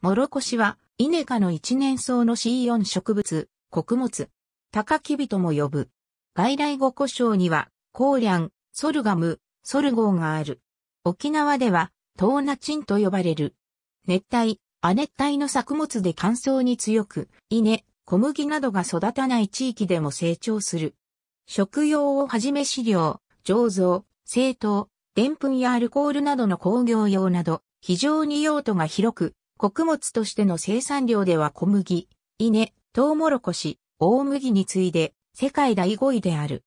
モロコシは、イネ科の一年草の C4 植物、穀物、高キビとも呼ぶ。外来語故障には、コーリャン、ソルガム、ソルゴーがある。沖縄では、トーナチンと呼ばれる。熱帯、亜熱帯の作物で乾燥に強く、稲、小麦などが育たない地域でも成長する。食用をはじめ飼料、醸造、製糖、でんぷんやアルコールなどの工業用など、非常に用途が広く、穀物としての生産量では小麦、稲、トウモロコシ、大麦に次いで世界第5位である。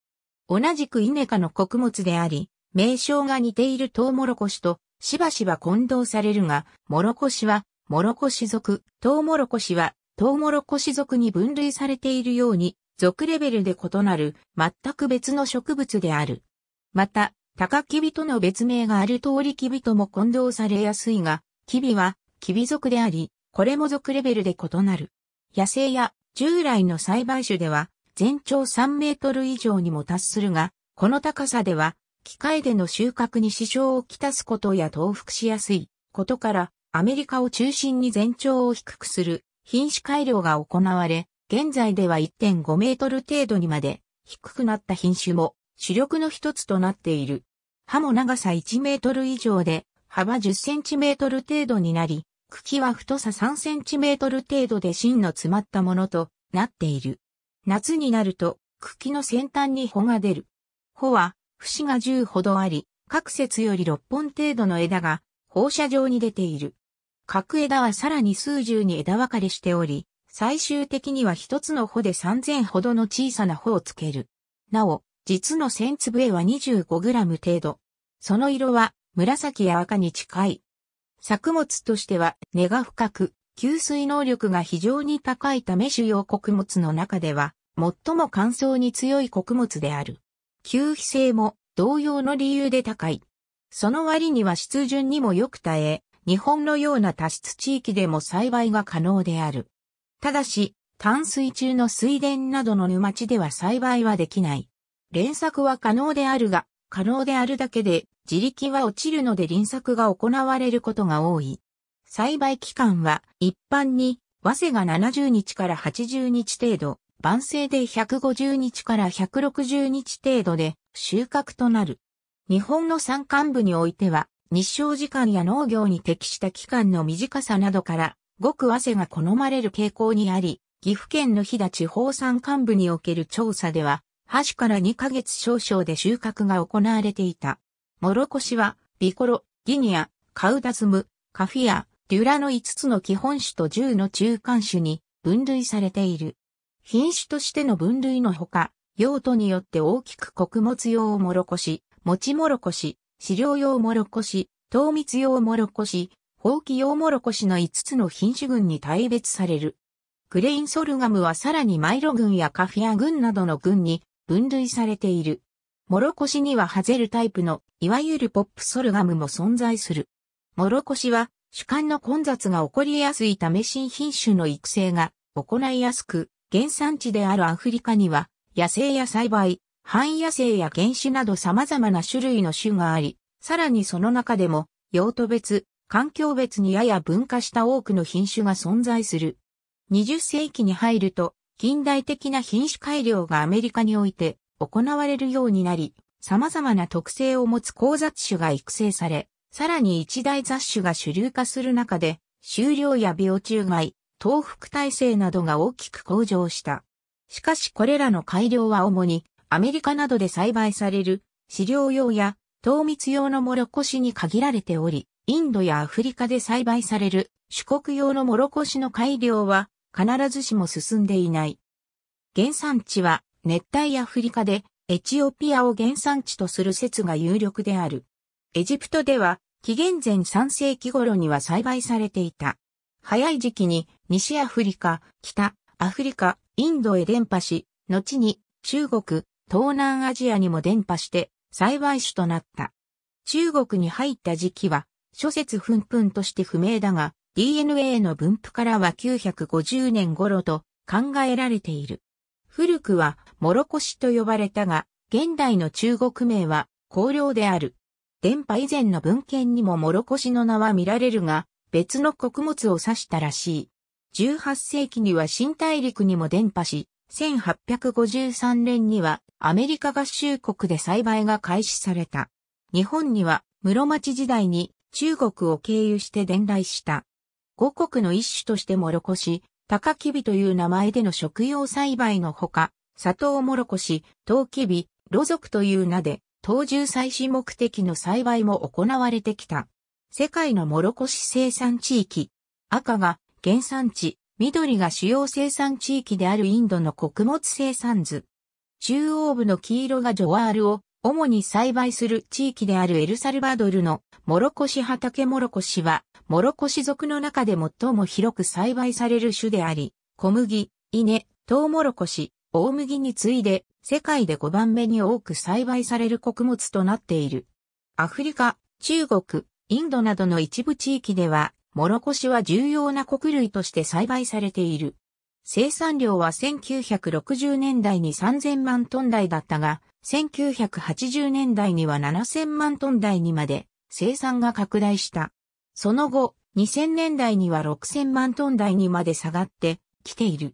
同じく稲科の穀物であり、名称が似ているトウモロコシとしばしば混同されるが、モロコシはモロコシ属、トウモロコシはトウモロコシ属に分類されているように、属レベルで異なる全く別の植物である。また、高キビとの別名がある通りキビとも混同されやすいが、キビはキビ属であり、これも属レベルで異なる。野生や従来の栽培種では全長3メートル以上にも達するが、この高さでは機械での収穫に支障をきたすことや倒伏しやすいことからアメリカを中心に全長を低くする品種改良が行われ、現在では1.5メートル程度にまで低くなった品種も主力の一つとなっている。葉も長さ1メートル以上で幅10センチメートル程度になり、茎は太さ3センチメートル程度で芯の詰まったものとなっている。夏になると茎の先端に穂が出る。穂は節が10ほどあり、各節より6本程度の枝が放射状に出ている。各枝はさらに数十に枝分かれしており、最終的には一つの穂で3000ほどの小さな穂をつける。なお、実の1000粒絵は 25g 程度。その色は紫や赤に近い。作物としては根が深く、吸水能力が非常に高いため主要穀物の中では、最も乾燥に強い穀物である。吸肥性も同様の理由で高い。その割には湿潤にもよく耐え、日本のような多湿地域でも栽培が可能である。ただし、淡水中の水田などの沼地では栽培はできない。連作は可能であるが、可能であるだけで自力は落ちるので輪作が行われることが多い。栽培期間は一般に早瀬が70日から80日程度、晩生で150日から160日程度で収穫となる。日本の山間部においては日照時間や農業に適した期間の短さなどからごく早瀬が好まれる傾向にあり、岐阜県の飛騨地方山間部における調査では、箸から2ヶ月少々で収穫が行われていた。モロコシは、ビコロ、ギニア、カウダズム、カフィア、デュラの5つの基本種と10の中間種に分類されている。品種としての分類のほか、用途によって大きく穀物用もろこし、餅もろこし、飼料用もろこし、糖蜜用もろこし、放棄用もろこしの5つの品種群に大別される。クレインソルガムはさらにマイロ群やカフィア群などの群に分類されている。もろこしにはハゼるタイプの、いわゆるポップソルガムも存在する。もろこしは、主観の混雑が起こりやすいため新品種の育成が行いやすく、原産地であるアフリカには、野生や栽培、半野生や原種など様々な種類の種があり、さらにその中でも、用途別、環境別にやや分化した多くの品種が存在する。20世紀に入ると、近代的な品種改良がアメリカにおいて行われるようになり、様々な特性を持つ高雑種が育成され、さらに一大雑種が主流化する中で、収量や病虫害、東服体制などが大きく向上した。しかしこれらの改良は主にアメリカなどで栽培される飼料用や糖蜜用のモロコシに限られており、インドやアフリカで栽培される種国用のモロコシの改良は必ずしも進んでいない。原産地は熱帯アフリカでエチオピアを原産地とする説が有力である。エジプトでは紀元前3世紀頃には栽培されていた。早い時期に西アフリカ、北アフリカ、インドへ伝播し、後に中国、東南アジアにも伝播して栽培種となった。中国に入った時期は諸説ふんふんとして不明だが DNA の分布からは950年頃と考えられている。古くはもろこしと呼ばれたが、現代の中国名は、香料である。電波以前の文献にももろこしの名は見られるが、別の穀物を指したらしい。18世紀には新大陸にも伝波し、1853年にはアメリカ合衆国で栽培が開始された。日本には室町時代に中国を経由して伝来した。五国の一種としてもろこし、高きびという名前での食用栽培のほか、砂糖もろこし、陶器美、露族という名で、当獣採取目的の栽培も行われてきた。世界のもろこし生産地域。赤が原産地、緑が主要生産地域であるインドの穀物生産図。中央部の黄色がジョワールを主に栽培する地域であるエルサルバドルのもろこし畑もろこしは、もろこし族の中で最も広く栽培される種であり、小麦、稲、トウモロコシ、大麦に次いで世界で5番目に多く栽培される穀物となっている。アフリカ、中国、インドなどの一部地域では、モロコシは重要な穀類として栽培されている。生産量は1960年代に3000万トン台だったが、1980年代には7000万トン台にまで生産が拡大した。その後、2000年代には6000万トン台にまで下がってきている。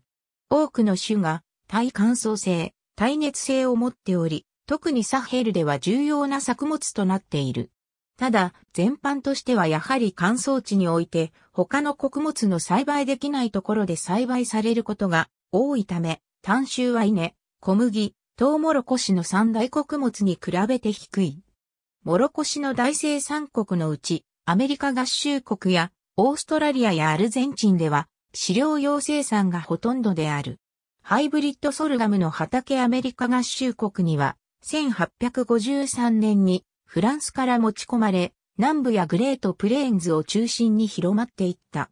多くの種が耐乾燥性、耐熱性を持っており、特にサヘルでは重要な作物となっている。ただ、全般としてはやはり乾燥地において、他の穀物の栽培できないところで栽培されることが多いため、単種は稲、小麦、トウモロコシの三大穀物に比べて低い。モロコシの大生産国のうち、アメリカ合衆国やオーストラリアやアルゼンチンでは、飼料用生産がほとんどである。ハイブリッドソルガムの畑アメリカ合衆国には、1853年にフランスから持ち込まれ、南部やグレートプレーンズを中心に広まっていった。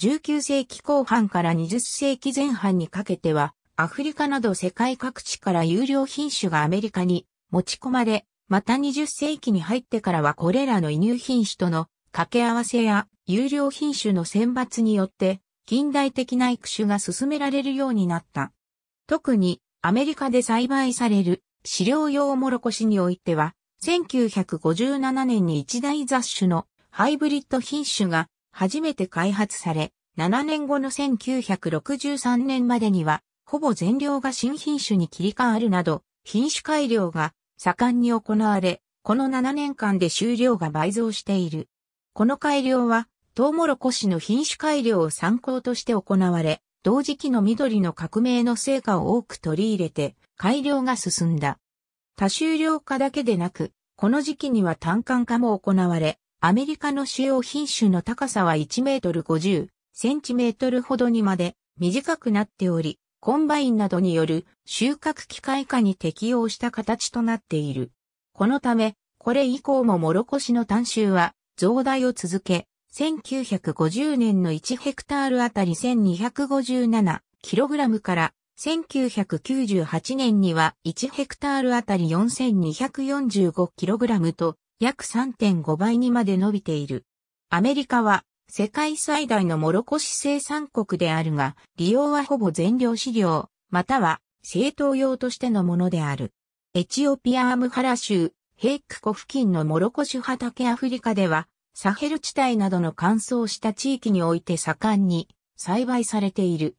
19世紀後半から20世紀前半にかけては、アフリカなど世界各地から有料品種がアメリカに持ち込まれ、また20世紀に入ってからはこれらの輸入品種との掛け合わせや有料品種の選抜によって近代的な育種が進められるようになった。特にアメリカで栽培される飼料用もろこしにおいては、1957年に一大雑種のハイブリッド品種が初めて開発され、7年後の1963年までには、ほぼ全量が新品種に切り替わるなど、品種改良が盛んに行われ、この7年間で収量が倍増している。この改良は、トウモロコシの品種改良を参考として行われ、同時期の緑の革命の成果を多く取り入れて改良が進んだ。多収量化だけでなく、この時期には単管化も行われ、アメリカの主要品種の高さは1メートル50センチメートルほどにまで短くなっており、コンバインなどによる収穫機械化に適応した形となっている。このため、これ以降も諸越の単収は増大を続け、1950年の1ヘクタールあたり 1257kg から1998年には1ヘクタールあたり 4245kg と約3.5倍にまで伸びている。アメリカは世界最大のモロコシ生産国であるが、利用はほぼ全量飼料、または生当用としてのものである。エチオピアアムハラ州、ヘイク湖付近のモロコシ畑アフリカでは、サヘル地帯などの乾燥した地域において盛んに栽培されている。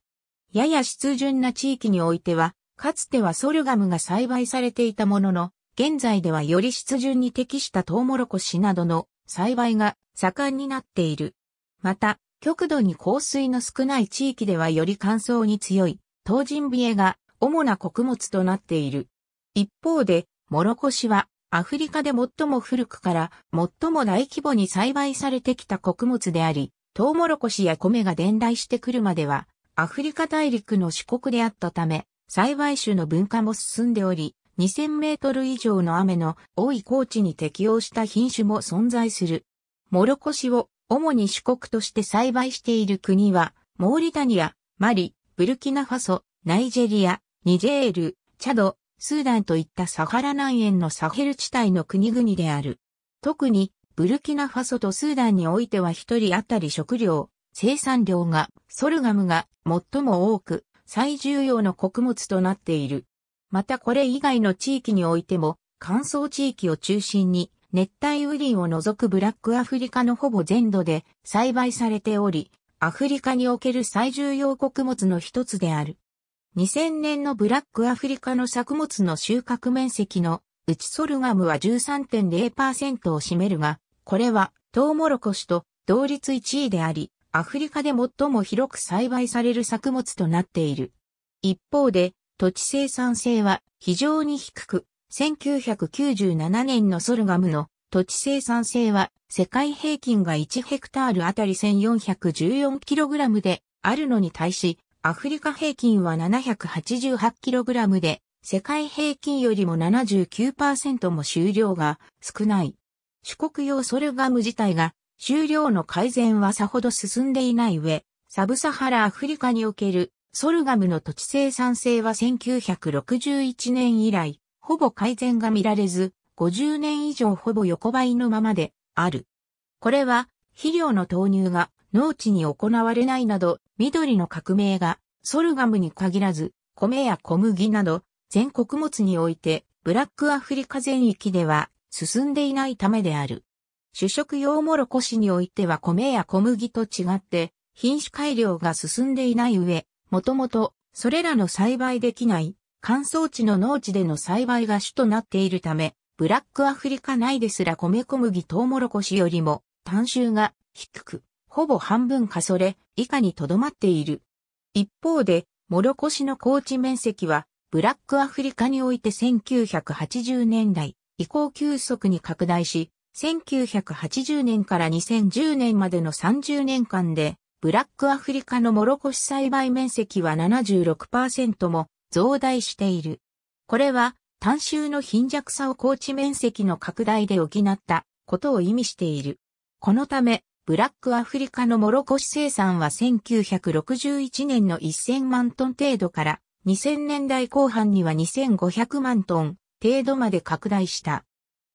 やや湿潤な地域においては、かつてはソルガムが栽培されていたものの、現在ではより湿潤に適したトウモロコシなどの栽培が盛んになっている。また、極度に降水の少ない地域ではより乾燥に強い、東人ビエが主な穀物となっている。一方で、モロコシはアフリカで最も古くから最も大規模に栽培されてきた穀物であり、トウモロコシや米が伝来してくるまでは、アフリカ大陸の四国であったため、栽培種の文化も進んでおり、2000メートル以上の雨の多い高地に適応した品種も存在する。モロコシを主に四国として栽培している国は、モーリタニア、マリ、ブルキナファソ、ナイジェリア、ニジェール、チャド、スーダンといったサハラ南縁のサヘル地帯の国々である。特に、ブルキナファソとスーダンにおいては一人当たり食料、生産量が、ソルガムが最も多く、最重要の穀物となっている。またこれ以外の地域においても、乾燥地域を中心に、熱帯雨林を除くブラックアフリカのほぼ全土で栽培されており、アフリカにおける最重要穀物の一つである。2000年のブラックアフリカの作物の収穫面積のうちソルガムは13.0%を占めるが、これはトウモロコシと同率1位であり、アフリカで最も広く栽培される作物となっている。一方で、土地生産性は非常に低く、1997年のソルガムの土地生産性は世界平均が1ヘクタールあたり 1414kg であるのに対し、アフリカ平均は 788kg で、世界平均よりも79%も収量が少ない。四国用ソルガム自体が収量の改善はさほど進んでいない上、サブサハラアフリカにおけるソルガムの土地生産性は1961年以来、ほぼ改善が見られず、50年以上ほぼ横ばいのままである。これは、肥料の投入が農地に行われないなど、緑の革命が、ソルガムに限らず、米や小麦など、全穀物において、ブラックアフリカ全域では、進んでいないためである。主食用モロコシにおいては米や小麦と違って、品種改良が進んでいない上、もともと、それらの栽培できない、乾燥地の農地での栽培が主となっているため、ブラックアフリカ内ですら米小麦トウモロコシよりも、単収が低く、ほぼ半分かそれ以下にとどまっている。一方で、モロコの高地面積は、ブラックアフリカにおいて1980年代以降急速に拡大し、1980年から2010年までの30年間で、ブラックアフリカのモロコ栽培面積は76%も増大している。これは、単州の貧弱さを高地面積の拡大で補ったことを意味している。このため、ブラックアフリカのモロコシ生産は1961年の1000万トン程度から2000年代後半には2500万トン程度まで拡大した。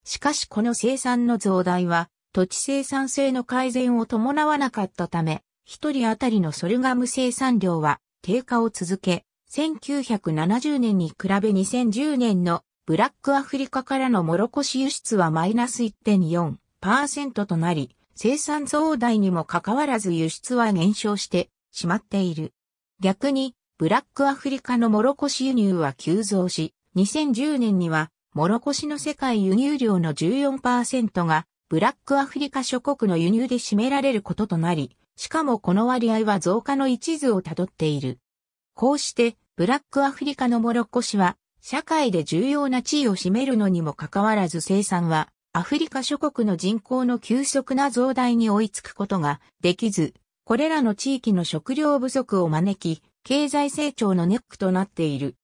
しかしこの生産の増大は土地生産性の改善を伴わなかったため、一人当たりのソルガム生産量は低下を続け、1970年に比べ2010年のブラックアフリカからのモロコシ輸出はマイナス1.4%となり、生産増大にもかかわらず輸出は減少してしまっている。逆に、ブラックアフリカのモロコシ輸入は急増し、2010年には、モロコシの世界輸入量の14%が、ブラックアフリカ諸国の輸入で占められることとなり、しかもこの割合は増加の一途をたどっている。こうして、ブラックアフリカのモロコシは、社会で重要な地位を占めるのにもかかわらず生産はアフリカ諸国の人口の急速な増大に追いつくことができず、これらの地域の食料不足を招き、経済成長のネックとなっている。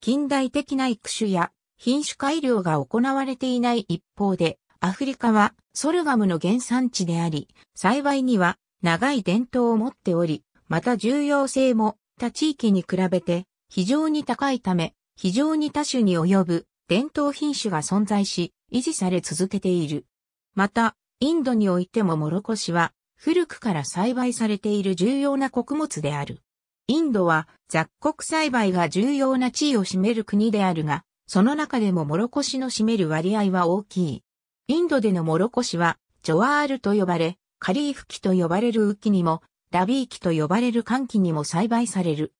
近代的な育種や品種改良が行われていない一方で、アフリカはソルガムの原産地であり、幸いには長い伝統を持っており、また重要性も他地域に比べて非常に高いため、非常に多種に及ぶ伝統品種が存在し、維持され続けている。また、インドにおいてもモロコシは、古くから栽培されている重要な穀物である。インドは雑穀栽培が重要な地位を占める国であるが、その中でもモロコシの占める割合は大きい。インドでのモロコシは、ジョワールと呼ばれ、カリーフ期と呼ばれる雨キにも、ラビー期と呼ばれる寒期にも栽培される。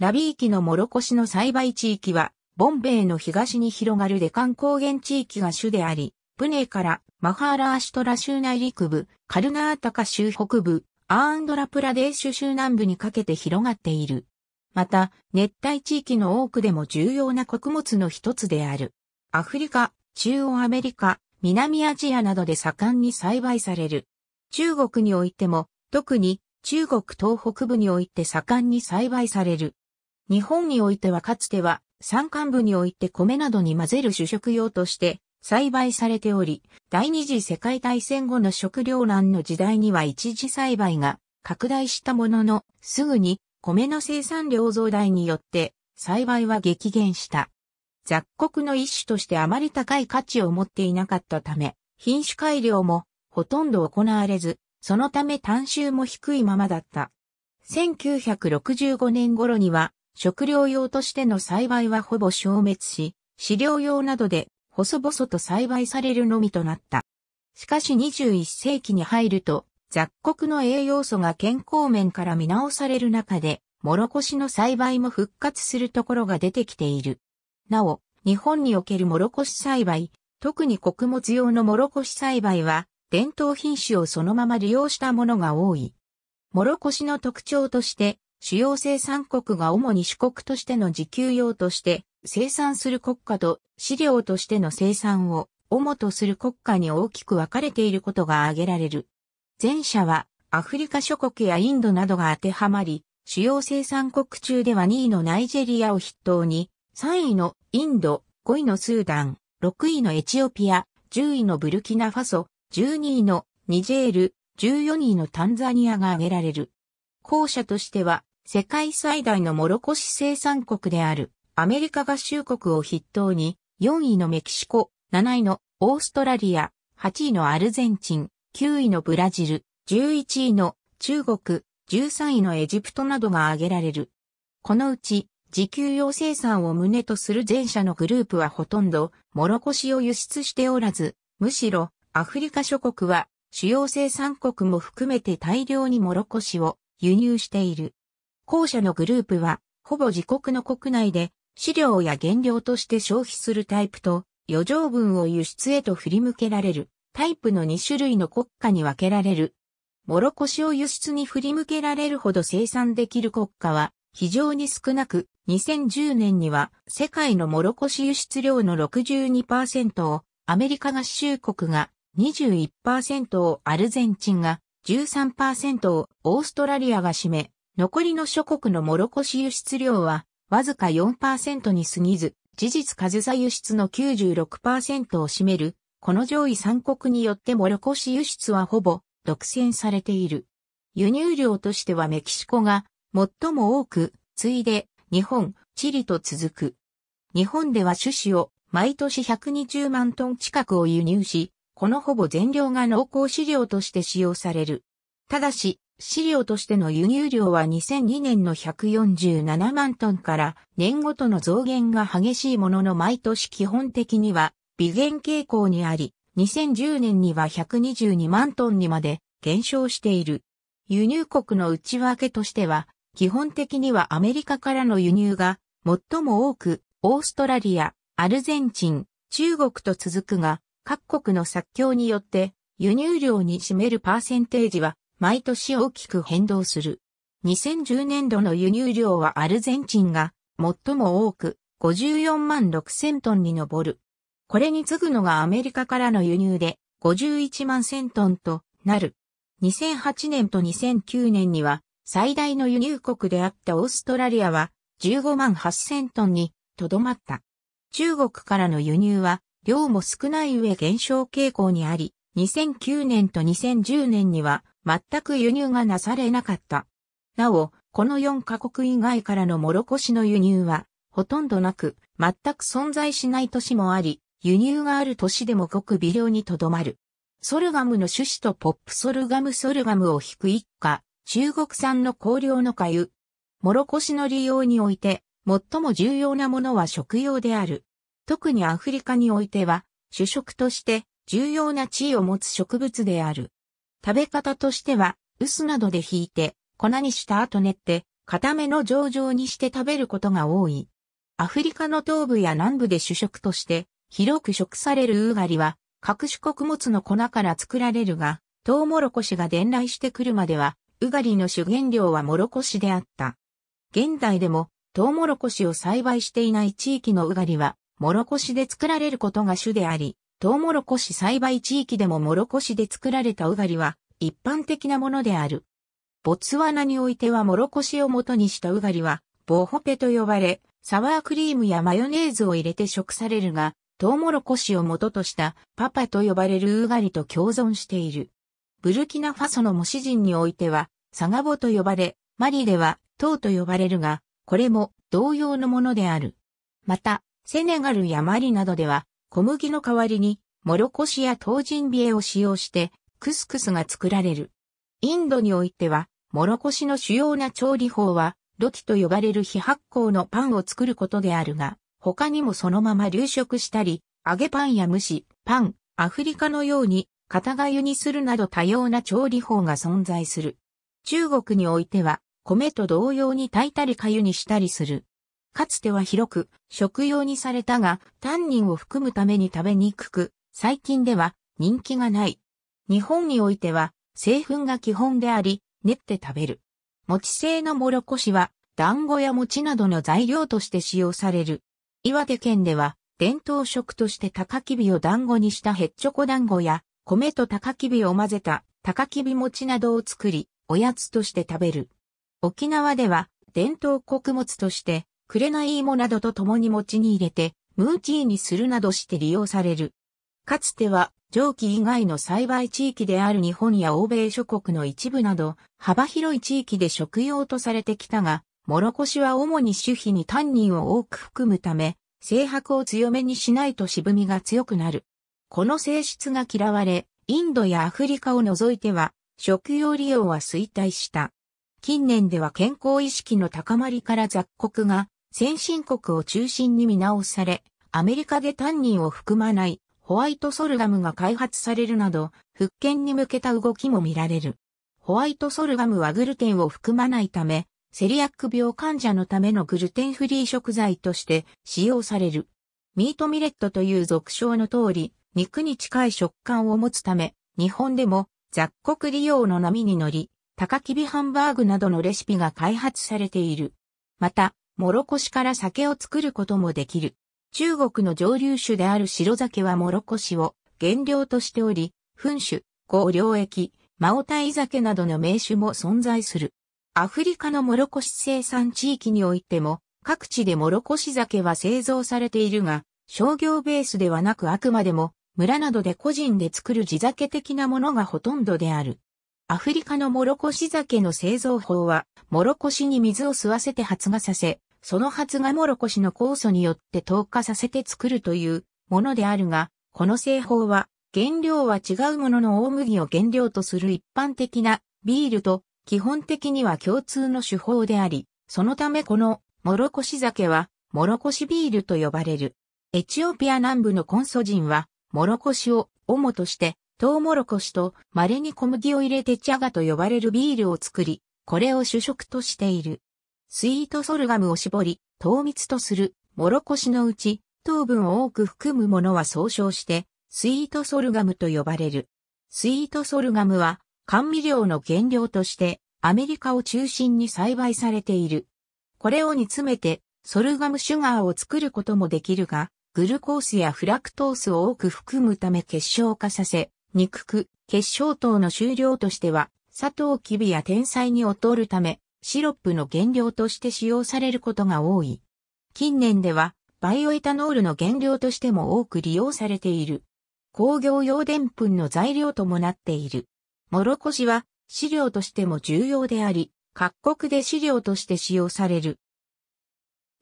ラビー期のモロコシの栽培地域は、ボンベイの東に広がるデカン高原地域が主であり、プネーからマハーラーシュトラ州内陸部、カルナータカ州北部、アーンドラプラデーシュ州南部にかけて広がっている。また、熱帯地域の多くでも重要な穀物の一つである。アフリカ、中央アメリカ、南アジアなどで盛んに栽培される。中国においても、特に中国東北部において盛んに栽培される。日本においてはかつては山間部において米などに混ぜる主食用として栽培されており、第二次世界大戦後の食糧難の時代には一時栽培が拡大したものの、すぐに米の生産量増大によって栽培は激減した。雑穀の一種としてあまり高い価値を持っていなかったため、品種改良もほとんど行われず、そのため単収も低いままだった。1965年頃には食料用としての栽培はほぼ消滅し、飼料用などで細々と栽培されるのみとなった。しかし21世紀に入ると、雑穀の栄養素が健康面から見直される中で、もろこしの栽培も復活するところが出てきている。なお、日本におけるもろこし栽培、特に穀物用のもろこし栽培は、伝統品種をそのまま利用したものが多い。もろこしの特徴として、主要生産国が主に主国としての自給用として生産する国家と飼料としての生産を主とする国家に大きく分かれていることが挙げられる。前者はアフリカ諸国やインドなどが当てはまり、主要生産国中では2位のナイジェリアを筆頭に、3位のインド、5位のスーダン、6位のエチオピア、10位のブルキナファソ、12位のニジェール、14位のタンザニアが挙げられる。後者としては世界最大のモロコシ生産国であるアメリカ合衆国を筆頭に4位のメキシコ、7位のオーストラリア、8位のアルゼンチン、9位のブラジル、11位の中国、13位のエジプトなどが挙げられる。このうち、自給用生産を旨とする前者のグループはほとんど、モロコシを輸出しておらず、むしろ、アフリカ諸国は、主要生産国も含めて大量にモロコシを輸入している。後者のグループは、ほぼ自国の国内で飼料や原料として消費するタイプと、余剰分を輸出へと振り向けられるタイプの2種類の国家に分けられる。もろこしを輸出に振り向けられるほど生産できる国家は非常に少なく、2010年には世界のもろこし輸出量の62%をアメリカ合衆国が21%をアルゼンチンが13%をオーストラリアが占め、残りの諸国のモロコシ輸出量は、わずか4%に過ぎず、事実数差輸出の96%を占める、この上位3国によってモロコシ輸出はほぼ独占されている。輸入量としてはメキシコが最も多く、次いで日本、チリと続く。日本では種子を毎年120万トン近くを輸入し、このほぼ全量が濃厚飼料として使用される。ただし、飼料としての輸入量は2002年の147万トンから年ごとの増減が激しいものの毎年基本的には微減傾向にあり、2010年には122万トンにまで減少している。輸入国の内訳としては、基本的にはアメリカからの輸入が最も多く、オーストラリア、アルゼンチン、中国と続くが、各国の作況によって輸入量に占めるパーセンテージは毎年大きく変動する。2010年度の輸入量はアルゼンチンが最も多く54万6千トンに上る。これに次ぐのがアメリカからの輸入で51万千トンとなる。2008年と2009年には最大の輸入国であったオーストラリアは15万8千トンにとどまった。中国からの輸入は量も少ない上減少傾向にあり、2009年と2010年には全く輸入がなされなかった。なお、この4カ国以外からのモロコ紙の輸入は、ほとんどなく、全く存在しない都市もあり、輸入がある都市でもごく微量にとどまる。ソルガムの種子とポップソルガムソルガムを引く一家、中国産の香料の粥。モロコシの利用において、最も重要なものは食用である。特にアフリカにおいては、主食として重要な地位を持つ植物である。食べ方としては、薄などで引いて、粉にした後練って、固めの上々にして食べることが多い。アフリカの東部や南部で主食として、広く食されるウーガリは、各種穀物の粉から作られるが、トウモロコシが伝来してくるまでは、ウガリの主原料はモロコシであった。現代でも、トウモロコシを栽培していない地域のウガリは、モロコシで作られることが主であり、トウモロコシ栽培地域でもモロコシで作られたウガリは一般的なものである。ボツワナにおいてはモロコシを元にしたウガリはボホペと呼ばれ、サワークリームやマヨネーズを入れて食されるが、トウモロコシを元としたパパと呼ばれるウガリと共存している。ブルキナファソの模試人においては、サガボと呼ばれ、マリではトウと呼ばれるが、これも同様のものである。また、セネガルやマリなどでは、小麦の代わりに、もろこしや唐人ビエを使用して、クスクスが作られる。インドにおいては、もろこしの主要な調理法は、土器と呼ばれる非発酵のパンを作ることであるが、他にもそのまま流食したり、揚げパンや蒸し、パン、アフリカのように、型がゆにするなど多様な調理法が存在する。中国においては、米と同様に炊いたり粥にしたりする。かつては広く食用にされたが、タンニンを含むために食べにくく、最近では人気がない。日本においては、製粉が基本であり、練って食べる。餅製のもろこしは、団子や餅などの材料として使用される。岩手県では、伝統食として高きびを団子にしたヘッチョコ団子や、米と高きびを混ぜた高きび餅などを作り、おやつとして食べる。沖縄では、伝統穀物として、紅芋などと共に餅に入れて、ムーチーにするなどして利用される。かつては、蒸気以外の栽培地域である日本や欧米諸国の一部など、幅広い地域で食用とされてきたが、モロコシは主に種皮にタンニンを多く含むため、性白を強めにしないと渋みが強くなる。この性質が嫌われ、インドやアフリカを除いては、食用利用は衰退した。近年では健康意識の高まりから雑穀が先進国を中心に見直され、アメリカでタンニンを含まないホワイトソルガムが開発されるなど、復権に向けた動きも見られる。ホワイトソルガムはグルテンを含まないため、セリアック病患者のためのグルテンフリー食材として使用される。ミートミレットという俗称の通り、肉に近い食感を持つため、日本でも雑穀利用の波に乗り、高きビハンバーグなどのレシピが開発されている。また、もろこしから酒を作ることもできる。中国の蒸留酒である白酒はもろこしを原料としており、粉酒、高料液、マオタイ酒などの名酒も存在する。アフリカのもろこし生産地域においても、各地でもろこし酒は製造されているが、商業ベースではなくあくまでも、村などで個人で作る地酒的なものがほとんどである。アフリカのモロコシ酒の製造法は、モロコシに水を吸わせて発芽させ、その発芽モロコシの酵素によって透過させて作るというものであるが、この製法は、原料は違うものの大麦を原料とする一般的なビールと基本的には共通の手法であり、そのためこのモロコシ酒はモロコシビールと呼ばれる。エチオピア南部のコンソ人はモロコシを主としてトウモロコシと稀に小麦を入れてチャガと呼ばれるビールを作り、これを主食としている。スイートソルガムを絞り、糖蜜とする、もろこしのうち、糖分を多く含むものは総称して、スイートソルガムと呼ばれる。スイートソルガムは、甘味料の原料として、アメリカを中心に栽培されている。これを煮詰めて、ソルガムシュガーを作ることもできるが、グルコースやフラクトースを多く含むため結晶化させ、肉く、決勝等の終了としては、砂糖キビや天才に劣るため、シロップの原料として使用されることが多い。近年では、バイオエタノールの原料としても多く利用されている。工業用でんぷんの材料ともなっている。もろこしは、飼料としても重要であり、各国で飼料として使用される。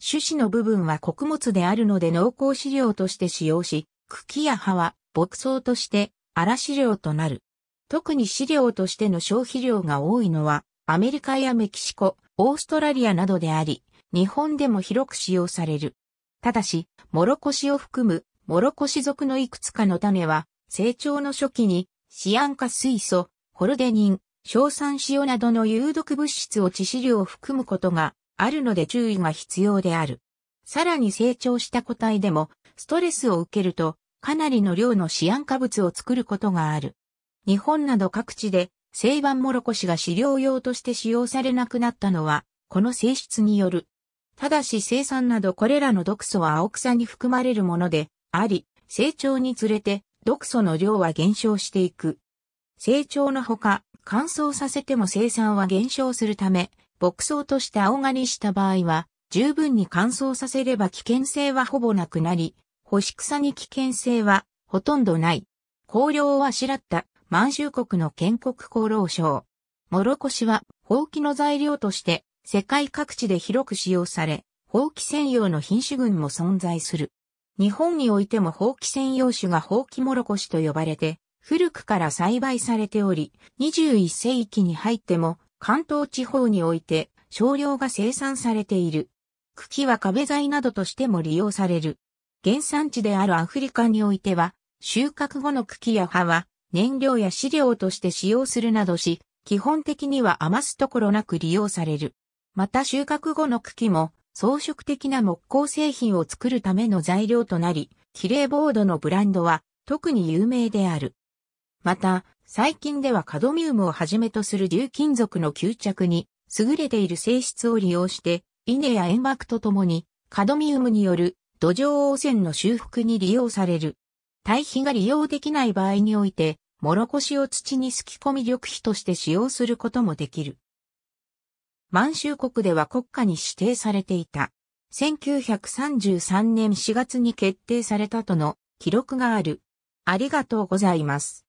種子の部分は穀物であるので濃厚飼料として使用し、茎や葉は牧草として荒資料となる。特に資料としての消費量が多いのは、アメリカやメキシコ、オーストラリアなどであり、日本でも広く使用される。ただし、モロコシを含む、モロコシ属のいくつかの種は、成長の初期に、シアン化水素、ホルデニン、硝酸塩などの有毒物質を致死量を含むことがあるので注意が必要である。さらに成長した個体でも、ストレスを受けると、かなりの量のシアン化物を作ることがある。日本など各地で、バンモロコシが飼料用として使用されなくなったのは、この性質による。ただし生産などこれらの毒素は青草に含まれるもので、あり、成長につれて毒素の量は減少していく。成長のほか、乾燥させても生産は減少するため、牧草として青がにした場合は、十分に乾燥させれば危険性はほぼなくなり、干し草に危険性はほとんどない。香料をあしらった満州国の建国功労賞。もろこしは、放棄の材料として、世界各地で広く使用され、放棄専用の品種群も存在する。日本においても放棄専用種が放棄もろこしと呼ばれて、古くから栽培されており、21世紀に入っても、関東地方において、少量が生産されている。茎は壁材などとしても利用される。原産地であるアフリカにおいては、収穫後の茎や葉は燃料や飼料として使用するなどし、基本的には余すところなく利用される。また収穫後の茎も装飾的な木工製品を作るための材料となり、キレイボードのブランドは特に有名である。また、最近ではカドミウムをはじめとする重金属の吸着に優れている性質を利用して、稲や煙幕とともにカドミウムによる土壌汚染の修復に利用される。堆肥が利用できない場合において、もろこしを土にすき込み緑肥として使用することもできる。満州国では国家に指定されていた。1933年4月に決定されたとの記録がある。ありがとうございます。